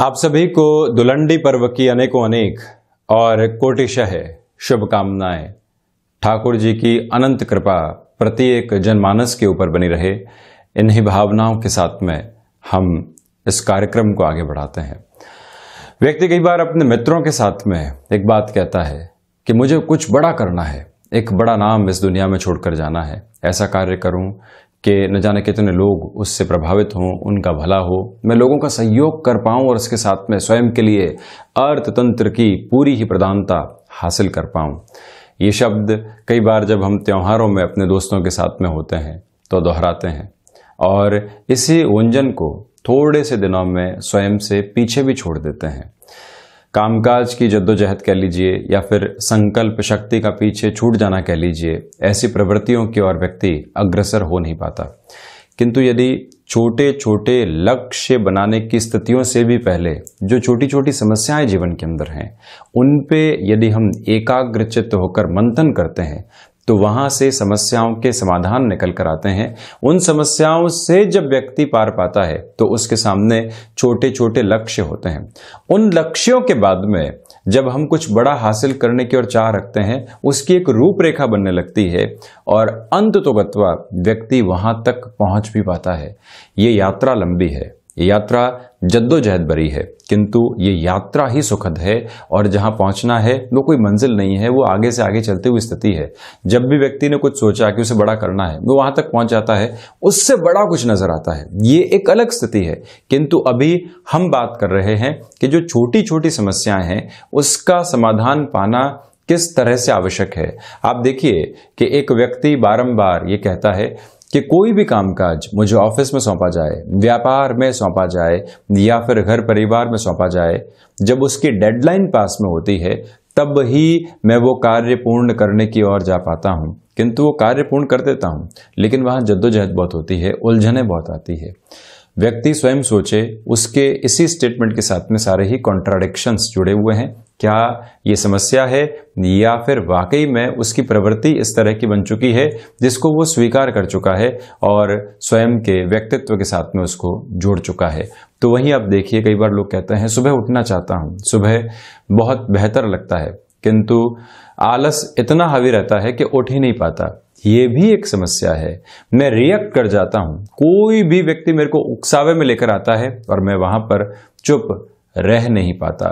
आप सभी को दुलंडी पर्व की अनेकों अनेक और कोटिशह शुभकामनाएं ठाकुर जी की अनंत कृपा प्रत्येक जनमानस के ऊपर बनी रहे इन्हीं भावनाओं के साथ में हम इस कार्यक्रम को आगे बढ़ाते हैं व्यक्ति कई बार अपने मित्रों के साथ में एक बात कहता है कि मुझे कुछ बड़ा करना है एक बड़ा नाम इस दुनिया में छोड़कर जाना है ऐसा कार्य करूं कि न जाने कितने लोग उससे प्रभावित हों उनका भला हो मैं लोगों का सहयोग कर पाऊँ और इसके साथ में स्वयं के लिए अर्थतंत्र की पूरी ही प्रधानता हासिल कर पाऊँ ये शब्द कई बार जब हम त्योहारों में अपने दोस्तों के साथ में होते हैं तो दोहराते हैं और इसी व्यंजन को थोड़े से दिनों में स्वयं से पीछे भी छोड़ देते हैं कामकाज की जद्दोजहद कह लीजिए या फिर संकल्प शक्ति का पीछे छूट जाना कह लीजिए ऐसी प्रवृत्तियों की ओर व्यक्ति अग्रसर हो नहीं पाता किंतु यदि छोटे छोटे लक्ष्य बनाने की स्थितियों से भी पहले जो छोटी छोटी समस्याएं जीवन के अंदर हैं उन पे यदि हम एकाग्रचित होकर मंथन करते हैं तो वहां से समस्याओं के समाधान निकल कर आते हैं उन समस्याओं से जब व्यक्ति पार पाता है तो उसके सामने छोटे छोटे लक्ष्य होते हैं उन लक्ष्यों के बाद में जब हम कुछ बड़ा हासिल करने की ओर चाह रखते हैं उसकी एक रूपरेखा बनने लगती है और अंत तो व्यक्ति वहां तक पहुंच भी पाता है ये यात्रा लंबी है यात्रा जद्दोजहद भरी है किंतु ये यात्रा ही सुखद है और जहाँ पहुँचना है वो कोई मंजिल नहीं है वो आगे से आगे चलती हुई स्थिति है जब भी व्यक्ति ने कुछ सोचा कि उसे बड़ा करना है वो वहाँ तक पहुँच जाता है उससे बड़ा कुछ नज़र आता है ये एक अलग स्थिति है किंतु अभी हम बात कर रहे हैं कि जो छोटी छोटी समस्याएं हैं उसका समाधान पाना किस तरह से आवश्यक है आप देखिए कि एक व्यक्ति बारंबार ये कहता है कि कोई भी कामकाज मुझे ऑफिस में सौंपा जाए व्यापार में सौंपा जाए या फिर घर परिवार में सौंपा जाए जब उसकी डेडलाइन पास में होती है तब ही मैं वो कार्य पूर्ण करने की ओर जा पाता हूँ किंतु वो कार्य पूर्ण कर देता हूँ लेकिन वहाँ जद्दोजहद बहुत होती है उलझने बहुत आती है व्यक्ति स्वयं सोचे उसके इसी स्टेटमेंट के साथ में सारे ही कॉन्ट्राडिक्शंस जुड़े हुए हैं क्या ये समस्या है या फिर वाकई में उसकी प्रवृत्ति इस तरह की बन चुकी है जिसको वो स्वीकार कर चुका है और स्वयं के व्यक्तित्व के साथ में उसको जोड़ चुका है तो वहीं आप देखिए कई बार लोग कहते हैं सुबह उठना चाहता हूँ सुबह बहुत बेहतर लगता है किंतु आलस इतना हावी रहता है कि उठ ही नहीं पाता ये भी एक समस्या है मैं रिएक्ट कर जाता हूं कोई भी व्यक्ति मेरे को उकसावे में लेकर आता है और मैं वहां पर चुप रह नहीं पाता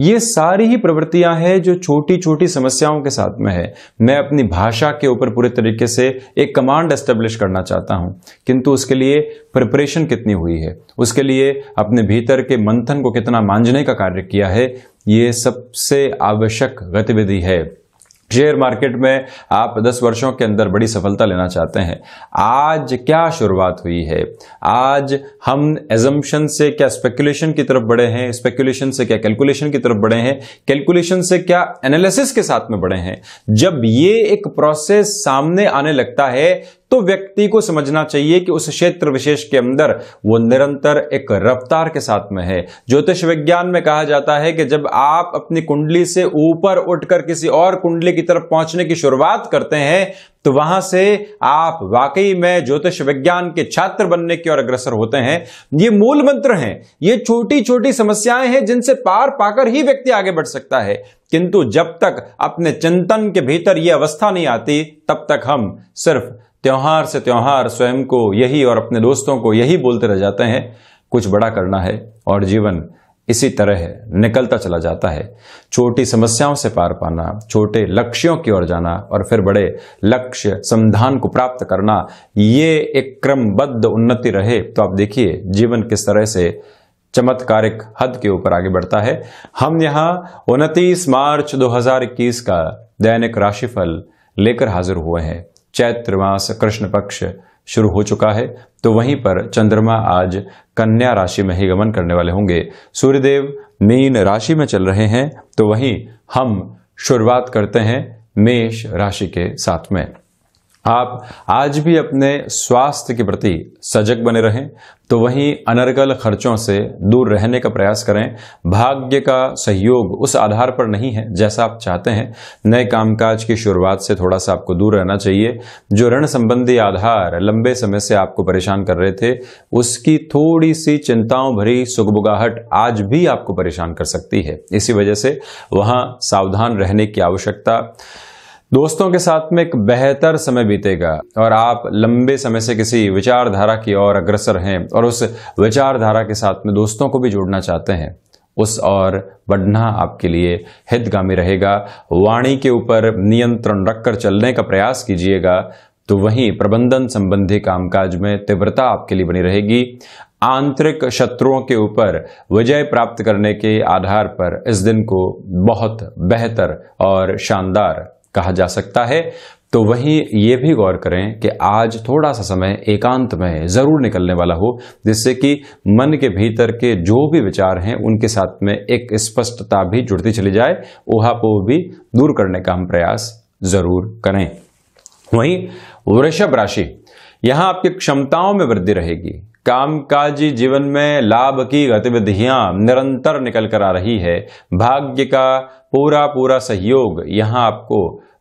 ये सारी ही प्रवृत्तियां हैं जो छोटी छोटी समस्याओं के साथ में है मैं अपनी भाषा के ऊपर पूरे तरीके से एक कमांड एस्टेब्लिश करना चाहता हूं किंतु उसके लिए प्रिपरेशन कितनी हुई है उसके लिए अपने भीतर के मंथन को कितना मांझने का कार्य किया है ये सबसे आवश्यक गतिविधि है शेयर मार्केट में आप 10 वर्षों के अंदर बड़ी सफलता लेना चाहते हैं आज क्या शुरुआत हुई है आज हम एजम्पन से क्या स्पेकुलेशन की तरफ बढ़े हैं स्पेकुलेशन से क्या कैलकुलेशन की तरफ बढ़े हैं कैलकुलेशन से क्या एनालिसिस के साथ में बढ़े हैं जब ये एक प्रोसेस सामने आने लगता है तो व्यक्ति को समझना चाहिए कि उस क्षेत्र विशेष के अंदर वो निरंतर एक रफ्तार के साथ में है ज्योतिष विज्ञान में कहा जाता है कि जब आप अपनी कुंडली से ऊपर उठकर किसी और कुंडली की तरफ पहुंचने की शुरुआत करते हैं तो वहां से आप वाकई में ज्योतिष विज्ञान के छात्र बनने की ओर अग्रसर होते हैं ये मूल मंत्र हैं ये छोटी छोटी समस्याएं हैं जिनसे पार पाकर ही व्यक्ति आगे बढ़ सकता है किंतु जब तक अपने चिंतन के भीतर यह अवस्था नहीं आती तब तक हम सिर्फ त्यौहार से त्यौहार स्वयं को यही और अपने दोस्तों को यही बोलते रह जाते हैं कुछ बड़ा करना है और जीवन इसी तरह निकलता चला जाता है छोटी समस्याओं से पार पाना छोटे लक्ष्यों की ओर जाना और फिर बड़े लक्ष्य समाधान को प्राप्त करना ये एक क्रमबद्ध उन्नति रहे तो आप देखिए जीवन किस तरह से चमत्कारिक हद के ऊपर आगे बढ़ता है हम यहां उनतीस मार्च 2021 का दैनिक राशिफल लेकर हाजिर हुए हैं चैत्र मास कृष्ण पक्ष शुरू हो चुका है तो वहीं पर चंद्रमा आज कन्या राशि में ही गमन करने वाले होंगे सूर्यदेव मीन राशि में चल रहे हैं तो वहीं हम शुरुआत करते हैं मेष राशि के साथ में आप आज भी अपने स्वास्थ्य के प्रति सजग बने रहें तो वहीं अनर्गल खर्चों से दूर रहने का प्रयास करें भाग्य का सहयोग उस आधार पर नहीं है जैसा आप चाहते हैं नए कामकाज की शुरुआत से थोड़ा सा आपको दूर रहना चाहिए जो ऋण संबंधी आधार लंबे समय से आपको परेशान कर रहे थे उसकी थोड़ी सी चिंताओं भरी सुगबुगाहट आज भी आपको परेशान कर सकती है इसी वजह से वहां सावधान रहने की आवश्यकता दोस्तों के साथ में एक बेहतर समय बीतेगा और आप लंबे समय से किसी विचारधारा की ओर अग्रसर हैं और उस विचारधारा के साथ में दोस्तों को भी जोड़ना चाहते हैं उस और बढ़ना आपके लिए हितगामी रहेगा वाणी के ऊपर नियंत्रण रखकर चलने का प्रयास कीजिएगा तो वहीं प्रबंधन संबंधी कामकाज में तीव्रता आपके लिए बनी रहेगी आंतरिक शत्रुओं के ऊपर विजय प्राप्त करने के आधार पर इस दिन को बहुत बेहतर और शानदार कहा जा सकता है तो वहीं ये भी गौर करें कि आज थोड़ा सा समय एकांत में ज़रूर निकलने वाला हो जिससे कि मन के भीतर के जो भी विचार हैं उनके साथ में एक स्पष्टता भी जुड़ती चली जाए ओहापोह भी दूर करने का हम प्रयास ज़रूर करें वहीं वृषभ राशि यहां आपकी क्षमताओं में वृद्धि रहेगी कामकाजी जीवन में लाभ की गतिविधियां निरंतर निकल कर आ रही है भाग्य का पूरा पूरा सहयोग यहां आपको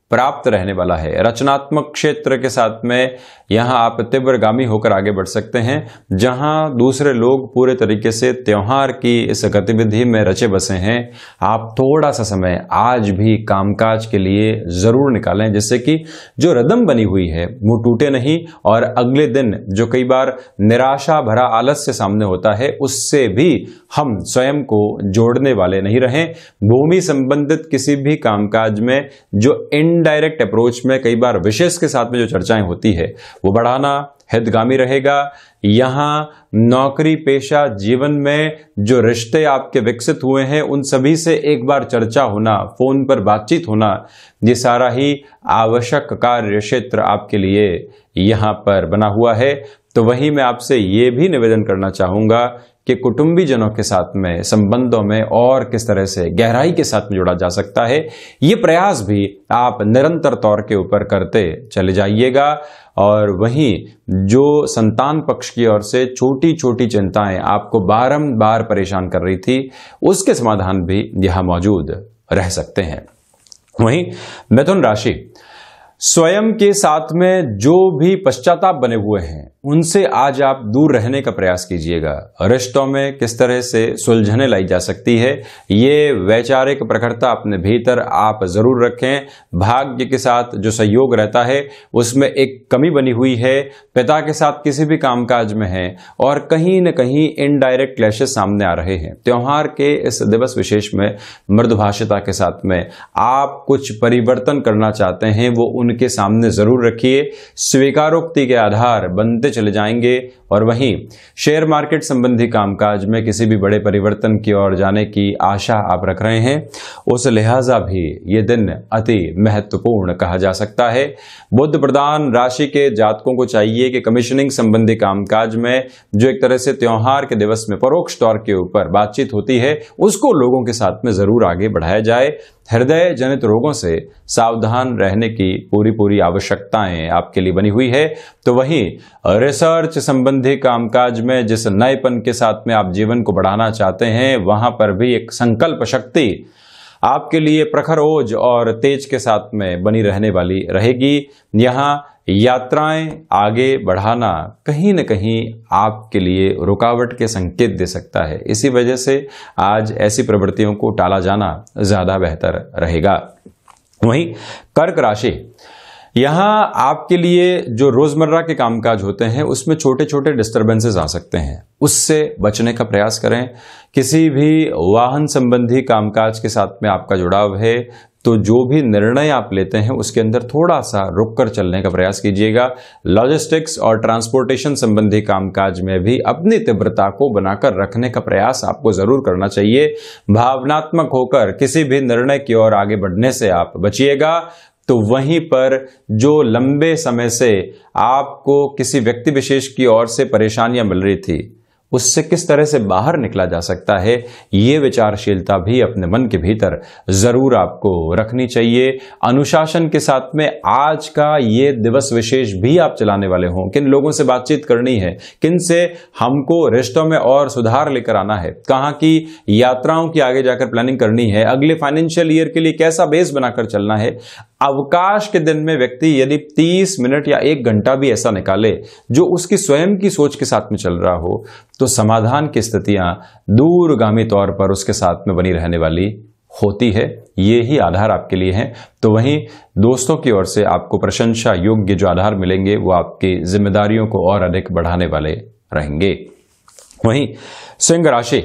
प्राप्त रहने वाला है रचनात्मक क्षेत्र के साथ में यहाँ आप तीव्रगामी होकर आगे बढ़ सकते हैं जहाँ दूसरे लोग पूरे तरीके से त्यौहार की इस गतिविधि में रचे बसे हैं आप थोड़ा सा समय आज भी कामकाज के लिए ज़रूर निकालें जिससे कि जो रदम बनी हुई है वो टूटे नहीं और अगले दिन जो कई बार निराशा भरा आलस्य सामने होता है उससे भी हम स्वयं को जोड़ने वाले नहीं रहें भूमि संबंधित किसी भी कामकाज में जो इनडायरेक्ट अप्रोच में कई बार विशेष के साथ में जो चर्चाएं होती है वो बढ़ाना हितगामी रहेगा यहाँ नौकरी पेशा जीवन में जो रिश्ते आपके विकसित हुए हैं उन सभी से एक बार चर्चा होना फ़ोन पर बातचीत होना ये सारा ही आवश्यक कार्य क्षेत्र आपके लिए यहाँ पर बना हुआ है तो वहीं मैं आपसे ये भी निवेदन करना चाहूँगा कि कुटुंबी जनों के साथ में संबंधों में और किस तरह से गहराई के साथ में जुड़ा जा सकता है ये प्रयास भी आप निरंतर तौर के ऊपर करते चले जाइएगा और वहीं जो संतान पक्ष की ओर से छोटी छोटी चिंताएं आपको बारंबार परेशान कर रही थी उसके समाधान भी यहां मौजूद रह सकते हैं वहीं मिथुन राशि स्वयं के साथ में जो भी पश्चाताप बने हुए हैं उनसे आज आप दूर रहने का प्रयास कीजिएगा रिश्तों में किस तरह से सुलझने लाई जा सकती है ये वैचारिक प्रखरता अपने भीतर आप जरूर रखें भाग्य के साथ जो सहयोग रहता है उसमें एक कमी बनी हुई है पिता के साथ किसी भी कामकाज में है और कहीं न कहीं इनडायरेक्ट क्लैशेस सामने आ रहे हैं त्यौहार के इस दिवस विशेष में मृदभाषिता के साथ में आप कुछ परिवर्तन करना चाहते हैं वो उनके सामने जरूर रखिए स्वीकारोक्ति के आधार बनते चले जाएंगे और वहीं शेयर मार्केट संबंधी कामकाज में किसी भी बड़े परिवर्तन की ओर जाने की आशा आप रख रहे हैं उस लिहाजा भी ये दिन अति महत्वपूर्ण कहा जा सकता है बुद्ध प्रदान राशि के जातकों को चाहिए कि कमीशनिंग संबंधी कामकाज में जो एक तरह से त्यौहार के दिवस में परोक्ष तौर के ऊपर बातचीत होती है उसको लोगों के साथ में ज़रूर आगे बढ़ाया जाए हृदय जनित रोगों से सावधान रहने की पूरी पूरी आवश्यकताएं आपके लिए बनी हुई है तो वहीं रिसर्च संबंध संबंधी कामकाज में जिस नएपन के साथ में आप जीवन को बढ़ाना चाहते हैं वहां पर भी एक संकल्प शक्ति आपके लिए प्रखर ओज और तेज के साथ में बनी रहने वाली रहेगी यहाँ यात्राएं आगे बढ़ाना कहीं न कहीं आपके लिए रुकावट के संकेत दे सकता है इसी वजह से आज ऐसी प्रवृत्तियों को टाला जाना ज़्यादा बेहतर रहेगा वहीं कर्क राशि यहाँ आपके लिए जो रोजमर्रा के कामकाज होते हैं उसमें छोटे छोटे डिस्टर्बेंसेस आ सकते हैं उससे बचने का प्रयास करें किसी भी वाहन संबंधी कामकाज के साथ में आपका जुड़ाव है तो जो भी निर्णय आप लेते हैं उसके अंदर थोड़ा सा रुक कर चलने का प्रयास कीजिएगा लॉजिस्टिक्स और ट्रांसपोर्टेशन संबंधी कामकाज में भी अपनी तीव्रता को बनाकर रखने का प्रयास आपको जरूर करना चाहिए भावनात्मक होकर किसी भी निर्णय की ओर आगे बढ़ने से आप बचिएगा तो वहीं पर जो लंबे समय से आपको किसी व्यक्ति विशेष की ओर से परेशानियां मिल रही थी उससे किस तरह से बाहर निकला जा सकता है ये विचारशीलता भी अपने मन के भीतर जरूर आपको रखनी चाहिए अनुशासन के साथ में आज का ये दिवस विशेष भी आप चलाने वाले हों किन लोगों से बातचीत करनी है किन से हमको रिश्तों में और सुधार लेकर आना है कहाँ की यात्राओं की आगे जाकर प्लानिंग करनी है अगले फाइनेंशियल ईयर के लिए कैसा बेस बनाकर चलना है अवकाश के दिन में व्यक्ति यदि 30 मिनट या एक घंटा भी ऐसा निकाले जो उसकी स्वयं की सोच के साथ में चल रहा हो तो समाधान की स्थितियां दूरगामी तौर पर उसके साथ में बनी रहने वाली होती है ये ही आधार आपके लिए हैं तो वहीं दोस्तों की ओर से आपको प्रशंसा योग्य जो आधार मिलेंगे वो आपकी जिम्मेदारियों को और अधिक बढ़ाने वाले रहेंगे वहीं सिंह राशि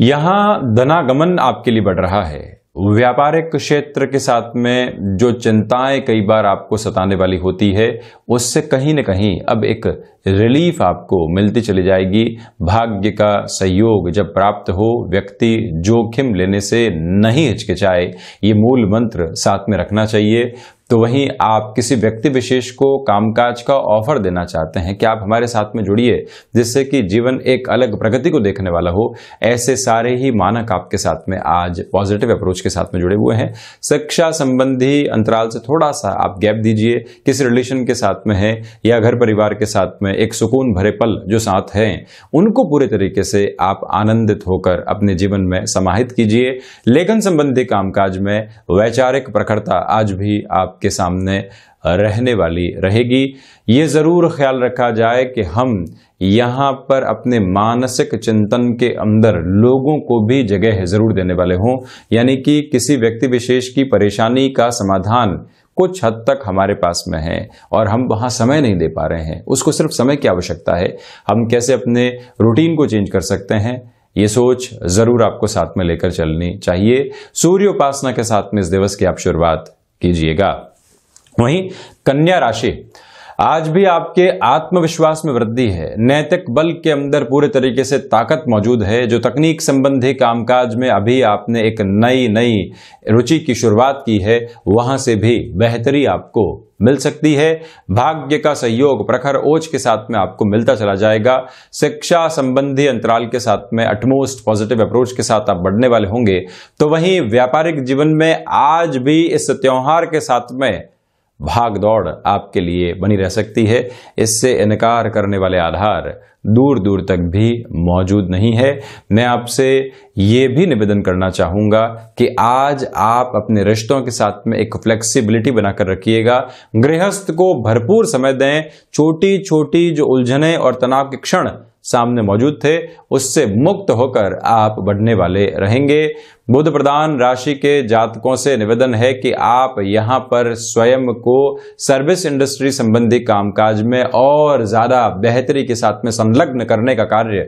यहां धनागमन आपके लिए बढ़ रहा है व्यापारिक क्षेत्र के साथ में जो चिंताएं कई बार आपको सताने वाली होती है उससे कहीं ना कहीं अब एक रिलीफ आपको मिलती चली जाएगी भाग्य का सहयोग जब प्राप्त हो व्यक्ति जोखिम लेने से नहीं हिचकिचाए ये मूल मंत्र साथ में रखना चाहिए तो वहीं आप किसी व्यक्ति विशेष को कामकाज का ऑफर देना चाहते हैं कि आप हमारे साथ में जुड़िए जिससे कि जीवन एक अलग प्रगति को देखने वाला हो ऐसे सारे ही मानक आपके साथ में आज पॉजिटिव अप्रोच के साथ में जुड़े हुए हैं शिक्षा संबंधी अंतराल से थोड़ा सा आप गैप दीजिए किसी रिलेशन के साथ में है या घर परिवार के साथ में एक सुकून भरे पल जो साथ हैं उनको पूरे तरीके से आप आनंदित होकर अपने जीवन में समाहित कीजिए लेखन संबंधी कामकाज में वैचारिक प्रखरता आज भी आप आपके सामने रहने वाली रहेगी ये ज़रूर ख्याल रखा जाए कि हम यहाँ पर अपने मानसिक चिंतन के अंदर लोगों को भी जगह ज़रूर देने वाले हों यानी कि किसी व्यक्ति विशेष की परेशानी का समाधान कुछ हद तक हमारे पास में है और हम वहाँ समय नहीं दे पा रहे हैं उसको सिर्फ समय की आवश्यकता है हम कैसे अपने रूटीन को चेंज कर सकते हैं ये सोच ज़रूर आपको साथ में लेकर चलनी चाहिए सूर्य उपासना के साथ में इस दिवस की आप शुरुआत कीजिएगा वहीं कन्या राशि आज भी आपके आत्मविश्वास में वृद्धि है नैतिक बल के अंदर पूरे तरीके से ताकत मौजूद है जो तकनीक संबंधी कामकाज में अभी आपने एक नई नई रुचि की शुरुआत की है वहां से भी बेहतरी आपको मिल सकती है भाग्य का सहयोग प्रखर ओज के साथ में आपको मिलता चला जाएगा शिक्षा संबंधी अंतराल के साथ में अटमोस्ट पॉजिटिव अप्रोच के साथ आप बढ़ने वाले होंगे तो वहीं व्यापारिक जीवन में आज भी इस त्यौहार के साथ में भाग दौड़ आपके लिए बनी रह सकती है इससे इनकार करने वाले आधार दूर दूर तक भी मौजूद नहीं है मैं आपसे ये भी निवेदन करना चाहूँगा कि आज आप अपने रिश्तों के साथ में एक फ्लेक्सिबिलिटी बनाकर रखिएगा गृहस्थ को भरपूर समय दें छोटी छोटी जो उलझने और तनाव के क्षण सामने मौजूद थे उससे मुक्त होकर आप बढ़ने वाले रहेंगे बुद्ध प्रधान राशि के जातकों से निवेदन है कि आप यहां पर स्वयं को सर्विस इंडस्ट्री संबंधी कामकाज में और ज़्यादा बेहतरी के साथ में संलग्न करने का कार्य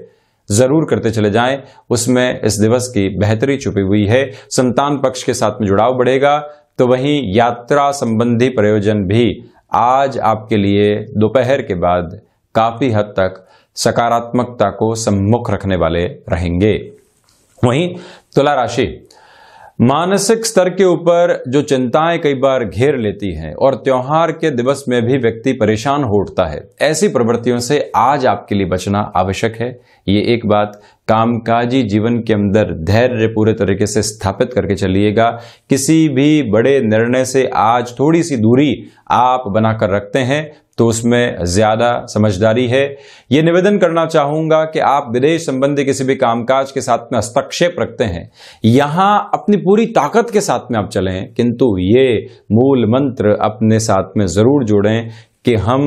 जरूर करते चले जाएं उसमें इस दिवस की बेहतरी छुपी हुई है संतान पक्ष के साथ में जुड़ाव बढ़ेगा तो वहीं यात्रा संबंधी प्रयोजन भी आज आपके लिए दोपहर के बाद काफी हद तक सकारात्मकता को सम्मुख रखने वाले रहेंगे वहीं तुला राशि मानसिक स्तर के ऊपर जो चिंताएं कई बार घेर लेती हैं और त्योहार के दिवस में भी व्यक्ति परेशान हो उठता है ऐसी प्रवृत्तियों से आज आपके लिए बचना आवश्यक है ये एक बात कामकाजी जीवन के अंदर धैर्य पूरे तरीके से स्थापित करके चलिएगा किसी भी बड़े निर्णय से आज थोड़ी सी दूरी आप बनाकर रखते हैं तो उसमें ज़्यादा समझदारी है ये निवेदन करना चाहूंगा कि आप विदेश संबंधी किसी भी कामकाज के साथ में हस्तक्षेप रखते हैं यहां अपनी पूरी ताकत के साथ में आप चलें किंतु ये मूल मंत्र अपने साथ में ज़रूर जोड़ें कि हम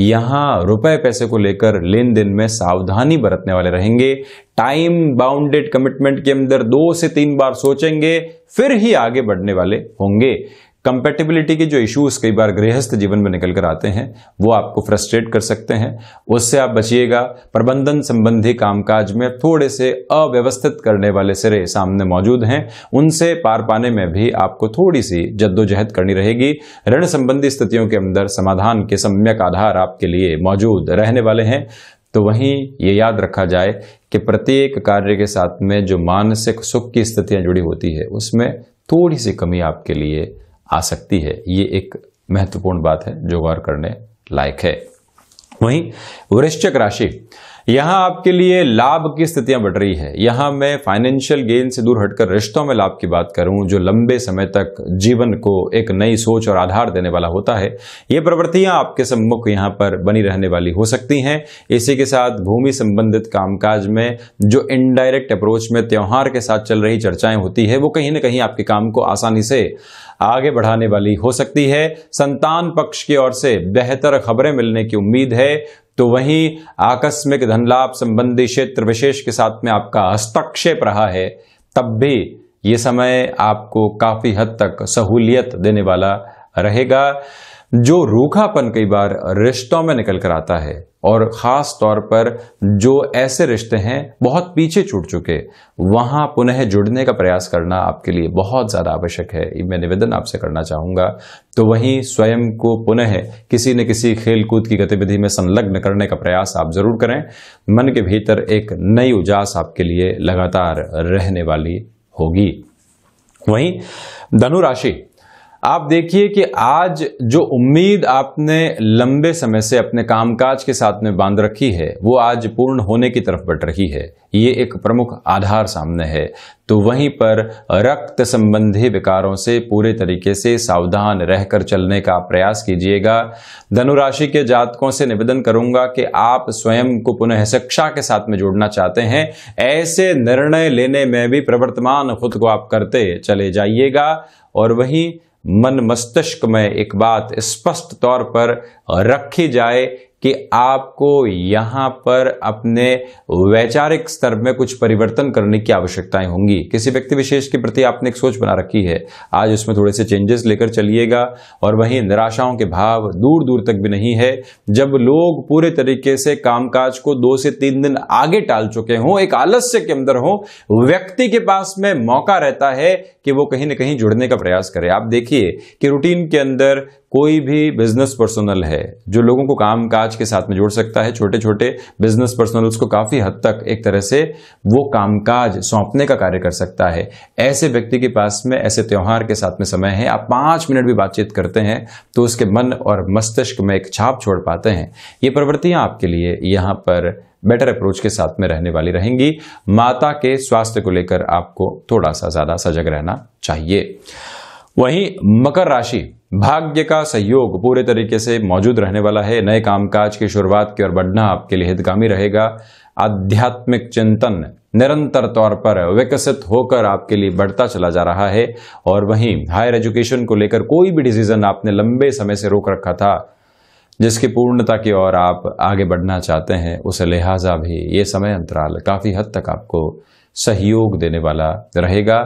यहां रुपए पैसे को लेकर लेन देन में सावधानी बरतने वाले रहेंगे टाइम बाउंडेड कमिटमेंट के अंदर दो से तीन बार सोचेंगे फिर ही आगे बढ़ने वाले होंगे कंपेटेबिलिटी के जो इश्यूज कई बार गृहस्थ जीवन में निकल कर आते हैं वो आपको फ्रस्ट्रेट कर सकते हैं उससे आप बचिएगा प्रबंधन संबंधी कामकाज में थोड़े से अव्यवस्थित करने वाले सिरे सामने मौजूद हैं उनसे पार पाने में भी आपको थोड़ी सी जद्दोजहद करनी रहेगी ऋण संबंधी स्थितियों के अंदर समाधान के सम्यक आधार आपके लिए मौजूद रहने वाले हैं तो वहीं ये याद रखा जाए कि प्रत्येक कार्य के साथ में जो मानसिक सुख की स्थितियां जुड़ी होती है उसमें थोड़ी सी कमी आपके लिए आ सकती है ये एक महत्वपूर्ण बात है जो गौर करने लायक है वहीं वृश्चिक राशि यहां आपके लिए लाभ की स्थितियां बढ़ रही है यहां मैं फाइनेंशियल गेन से दूर हटकर रिश्तों में लाभ की बात करूं जो लंबे समय तक जीवन को एक नई सोच और आधार देने वाला होता है ये प्रवृत्तियां आपके सम्मुख यहां पर बनी रहने वाली हो सकती हैं इसी के साथ भूमि संबंधित कामकाज में जो इनडायरेक्ट अप्रोच में त्यौहार के साथ चल रही चर्चाएं होती है वो कहीं ना कहीं आपके काम को आसानी से आगे बढ़ाने वाली हो सकती है संतान पक्ष की ओर से बेहतर खबरें मिलने की उम्मीद है तो वहीं आकस्मिक धनलाभ संबंधी क्षेत्र विशेष के साथ में आपका हस्तक्षेप रहा है तब भी ये समय आपको काफ़ी हद तक सहूलियत देने वाला रहेगा जो रूखापन कई बार रिश्तों में निकल कर आता है और ख़ास तौर पर जो ऐसे रिश्ते हैं बहुत पीछे छूट चुके वहां पुनः जुड़ने का प्रयास करना आपके लिए बहुत ज़्यादा आवश्यक है मैं निवेदन आपसे करना चाहूंगा तो वहीं स्वयं को पुनः किसी न किसी खेलकूद की गतिविधि में संलग्न करने का प्रयास आप ज़रूर करें मन के भीतर एक नई उजास आपके लिए लगातार रहने वाली होगी वहीं धनुराशि आप देखिए कि आज जो उम्मीद आपने लंबे समय से अपने कामकाज के साथ में बांध रखी है वो आज पूर्ण होने की तरफ बढ़ रही है ये एक प्रमुख आधार सामने है तो वहीं पर रक्त संबंधी विकारों से पूरे तरीके से सावधान रहकर चलने का प्रयास कीजिएगा धनुराशि के जातकों से निवेदन करूंगा कि आप स्वयं को पुनः शिक्षा के साथ में जोड़ना चाहते हैं ऐसे निर्णय लेने में भी प्रवर्तमान खुद को आप करते चले जाइएगा और वहीं मन मस्तिष्क में एक बात स्पष्ट तौर पर रखी जाए कि आपको यहां पर अपने वैचारिक स्तर में कुछ परिवर्तन करने की आवश्यकताएं होंगी किसी व्यक्ति विशेष के प्रति आपने एक सोच बना रखी है आज उसमें थोड़े से चेंजेस लेकर चलिएगा और वहीं निराशाओं के भाव दूर दूर तक भी नहीं है जब लोग पूरे तरीके से कामकाज को दो से तीन दिन आगे टाल चुके हों एक आलस्य के अंदर हो व्यक्ति के पास में मौका रहता है कि वो कहीं ना कहीं जुड़ने का प्रयास करे आप देखिए कि रूटीन के अंदर कोई भी बिजनेस पर्सनल है जो लोगों को काम काज के साथ में जोड़ सकता है छोटे छोटे बिजनेस पर्सनल्स को काफ़ी हद तक एक तरह से वो कामकाज सौंपने का कार्य कर सकता है ऐसे व्यक्ति के पास में ऐसे त्यौहार के साथ में समय है आप पांच मिनट भी बातचीत करते हैं तो उसके मन और मस्तिष्क में एक छाप छोड़ पाते हैं ये प्रवृत्तियां आपके लिए यहां पर बेटर अप्रोच के साथ में रहने वाली रहेंगी माता के स्वास्थ्य को लेकर आपको थोड़ा सा ज़्यादा सजग रहना चाहिए वहीं मकर राशि भाग्य का सहयोग पूरे तरीके से मौजूद रहने वाला है नए कामकाज की शुरुआत की ओर बढ़ना आपके लिए हितगामी रहेगा आध्यात्मिक चिंतन निरंतर तौर पर विकसित होकर आपके लिए बढ़ता चला जा रहा है और वहीं हायर एजुकेशन को लेकर कोई भी डिसीजन आपने लंबे समय से रोक रखा था जिसकी पूर्णता की ओर आप आगे बढ़ना चाहते हैं उसे लिहाजा भी ये समय अंतराल काफ़ी हद तक आपको सहयोग देने वाला रहेगा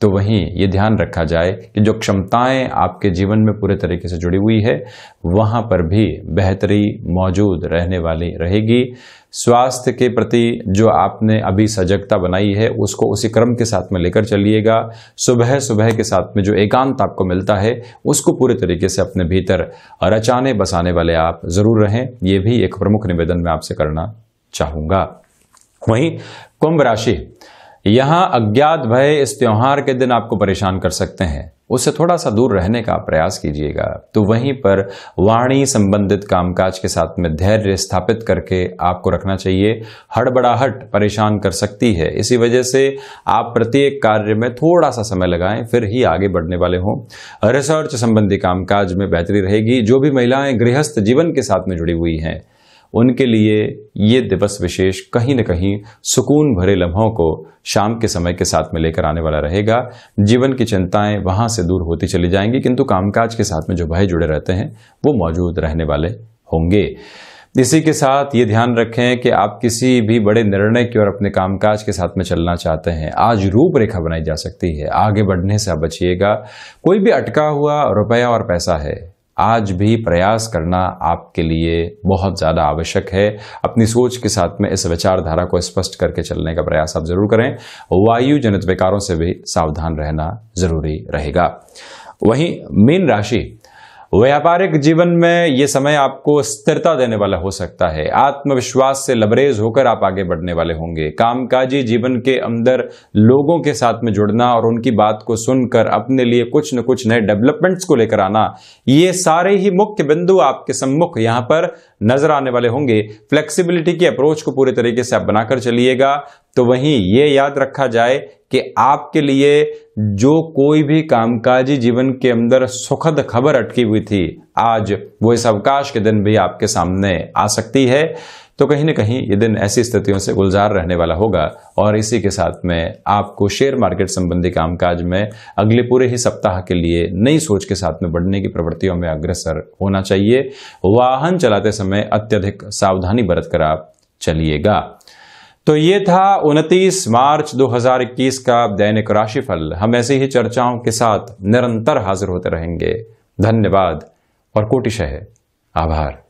तो वहीं ये ध्यान रखा जाए कि जो क्षमताएं आपके जीवन में पूरे तरीके से जुड़ी हुई है वहां पर भी बेहतरी मौजूद रहने वाली रहेगी स्वास्थ्य के प्रति जो आपने अभी सजगता बनाई है उसको उसी क्रम के साथ में लेकर चलिएगा सुबह सुबह के साथ में जो एकांत आपको मिलता है उसको पूरे तरीके से अपने भीतर रचाने बसाने वाले आप ज़रूर रहें ये भी एक प्रमुख निवेदन मैं आपसे करना चाहूँगा वहीं कुंभ राशि यहां अज्ञात भय इस त्यौहार के दिन आपको परेशान कर सकते हैं उससे थोड़ा सा दूर रहने का प्रयास कीजिएगा तो वहीं पर वाणी संबंधित कामकाज के साथ में धैर्य स्थापित करके आपको रखना चाहिए हड़बड़ाहट परेशान कर सकती है इसी वजह से आप प्रत्येक कार्य में थोड़ा सा समय लगाएं फिर ही आगे बढ़ने वाले हों रिसर्च संबंधी कामकाज में बेहतरी रहेगी जो भी महिलाएं गृहस्थ जीवन के साथ में जुड़ी हुई हैं उनके लिए ये दिवस विशेष कहीं न कहीं सुकून भरे लम्हों को शाम के समय के साथ में लेकर आने वाला रहेगा जीवन की चिंताएं वहां से दूर होती चली जाएंगी किंतु कामकाज के साथ में जो भय जुड़े रहते हैं वो मौजूद रहने वाले होंगे इसी के साथ ये ध्यान रखें कि आप किसी भी बड़े निर्णय की ओर अपने कामकाज के साथ में चलना चाहते हैं आज रूपरेखा बनाई जा सकती है आगे बढ़ने से आप बचिएगा कोई भी अटका हुआ रुपया और पैसा है आज भी प्रयास करना आपके लिए बहुत ज़्यादा आवश्यक है अपनी सोच के साथ में इस विचारधारा को स्पष्ट करके चलने का प्रयास आप जरूर करें वायु जनित विकारों से भी सावधान रहना जरूरी रहेगा वहीं मीन राशि व्यापारिक जीवन में ये समय आपको स्थिरता देने वाला हो सकता है आत्मविश्वास से लबरेज होकर आप आगे बढ़ने वाले होंगे कामकाजी जीवन के अंदर लोगों के साथ में जुड़ना और उनकी बात को सुनकर अपने लिए कुछ न कुछ नए डेवलपमेंट्स को लेकर आना ये सारे ही मुख्य बिंदु आपके सम्मुख यहां पर नजर आने वाले होंगे फ्लेक्सीबिलिटी की अप्रोच को पूरे तरीके से आप बनाकर चलिएगा तो वहीं ये याद रखा जाए कि आपके लिए जो कोई भी कामकाजी जीवन के अंदर सुखद खबर अटकी हुई थी आज वो इस अवकाश के दिन भी आपके सामने आ सकती है तो कहीं ना कहीं ये दिन ऐसी स्थितियों से गुलजार रहने वाला होगा और इसी के साथ में आपको शेयर मार्केट संबंधी कामकाज में अगले पूरे ही सप्ताह के लिए नई सोच के साथ में बढ़ने की प्रवृत्तियों में अग्रसर होना चाहिए वाहन चलाते समय अत्यधिक सावधानी बरत कर आप चलिएगा तो ये था 29 मार्च 2021 का दैनिक राशिफल हम ऐसी ही चर्चाओं के साथ निरंतर हाजिर होते रहेंगे धन्यवाद और कोटिश है आभार